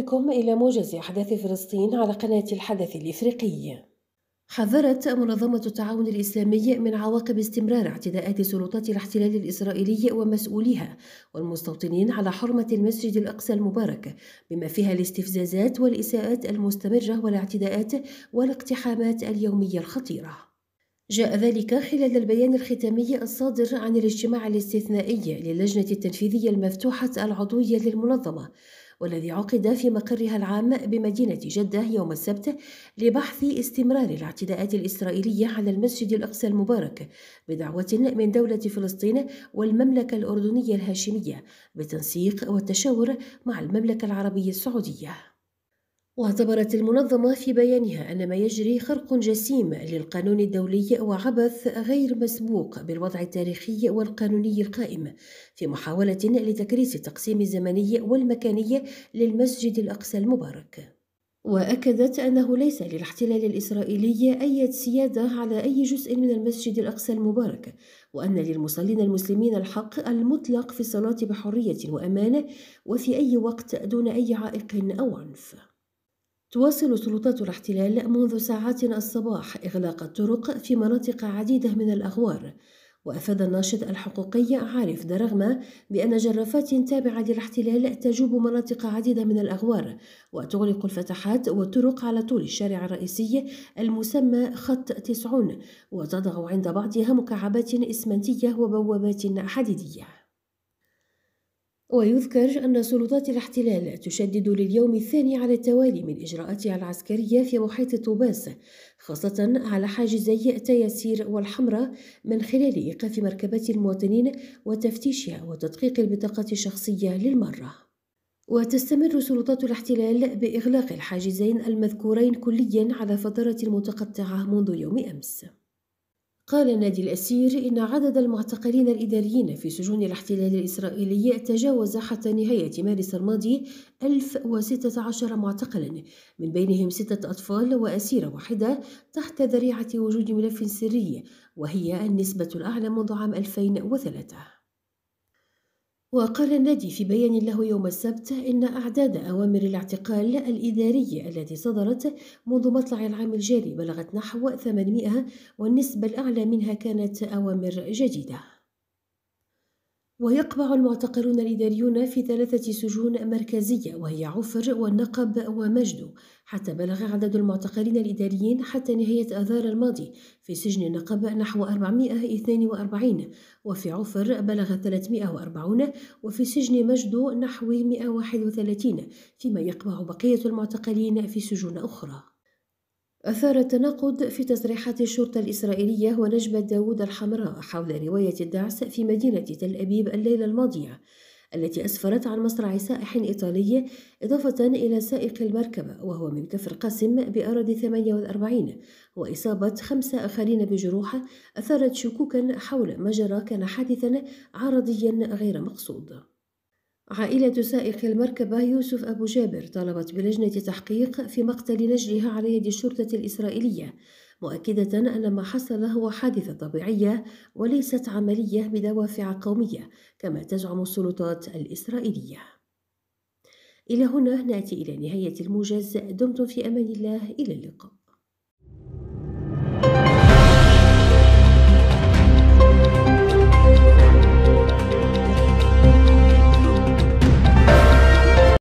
بكم إلى موجز أحداث فلسطين على قناة الحدث الإفريقي. حذرت منظمة التعاون الإسلامي من عواقب استمرار اعتداءات سلطات الاحتلال الإسرائيلي ومسؤوليها والمستوطنين على حرمة المسجد الأقصى المبارك بما فيها الاستفزازات والإساءات المستمرة والاعتداءات والاقتحامات اليومية الخطيرة. جاء ذلك خلال البيان الختامي الصادر عن الاجتماع الاستثنائي للجنة التنفيذية المفتوحة العضوية للمنظمة والذي عقد في مقرها العام بمدينة جدة يوم السبت لبحث استمرار الاعتداءات الإسرائيلية على المسجد الأقصى المبارك بدعوة من دولة فلسطين والمملكة الأردنية الهاشمية بتنسيق والتشاور مع المملكة العربية السعودية واعتبرت المنظمة في بيانها أن ما يجري خرق جسيم للقانون الدولي وعبث غير مسبوق بالوضع التاريخي والقانوني القائم في محاولة لتكريس التقسيم الزمني والمكاني للمسجد الأقصى المبارك. وأكدت أنه ليس للاحتلال الإسرائيلي أي سيادة على أي جزء من المسجد الأقصى المبارك، وأن للمصلين المسلمين الحق المطلق في الصلاة بحرية وأمانة وفي أي وقت دون أي عائق أو عنف. تواصل سلطات الاحتلال منذ ساعات الصباح إغلاق الطرق في مناطق عديدة من الأغوار وأفاد الناشط الحقوقي عارف درغمة بأن جرافات تابعة للاحتلال تجوب مناطق عديدة من الأغوار وتغلق الفتحات والطرق على طول الشارع الرئيسي المسمى خط تسعون وتضع عند بعضها مكعبات إسمنتية وبوابات حديدية ويذكر أن سلطات الاحتلال تشدد لليوم الثاني على التوالي من إجراءاتها العسكرية في محيط طوباس خاصة على حاجزي تياسير والحمراء من خلال إيقاف مركبات المواطنين وتفتيشها وتدقيق البطاقات الشخصية للمرة وتستمر سلطات الاحتلال بإغلاق الحاجزين المذكورين كليا على فترة متقطعة منذ يوم أمس قال نادي الأسير إن عدد المعتقلين الإداريين في سجون الاحتلال الإسرائيلي تجاوز حتى نهاية مارس الماضي 1016 معتقلا من بينهم ستة أطفال وأسيرة واحدة تحت ذريعة وجود ملف سري وهي النسبة الأعلى منذ عام 2003 وقال النادي في بيان له يوم السبت إن أعداد أوامر الاعتقال الإداري التي صدرت منذ مطلع العام الجاري بلغت نحو 800 والنسبة الأعلى منها كانت أوامر جديدة ويقبع المعتقلون الإداريون في ثلاثة سجون مركزية وهي عفر والنقب ومجدو حتى بلغ عدد المعتقلين الإداريين حتى نهاية آذار الماضي في سجن النقب نحو 442 وفي عفر بلغ 340 وفي سجن مجدو نحو 131 فيما يقبع بقية المعتقلين في سجون أخرى أثار التناقض في تصريحات الشرطة الإسرائيلية ونجمة داوود الحمراء حول رواية الدعس في مدينة تل أبيب الليلة الماضية التي أسفرت عن مصرع سائح إيطالي إضافة إلى سائق المركبة وهو من كفر قاسم بأراضي 48 وإصابة خمسة آخرين بجروح أثارت شكوكا حول ما جرى كان حادثا عرضيا غير مقصود عائلة سائق المركبة يوسف أبو جابر طلبت بلجنة تحقيق في مقتل نجلها على يد الشرطة الإسرائيلية مؤكدة أن ما حصل هو حادثة طبيعية وليست عملية بدوافع قومية كما تزعم السلطات الإسرائيلية إلى هنا نأتي إلى نهاية الموجز دمتم في أمان الله إلى اللقاء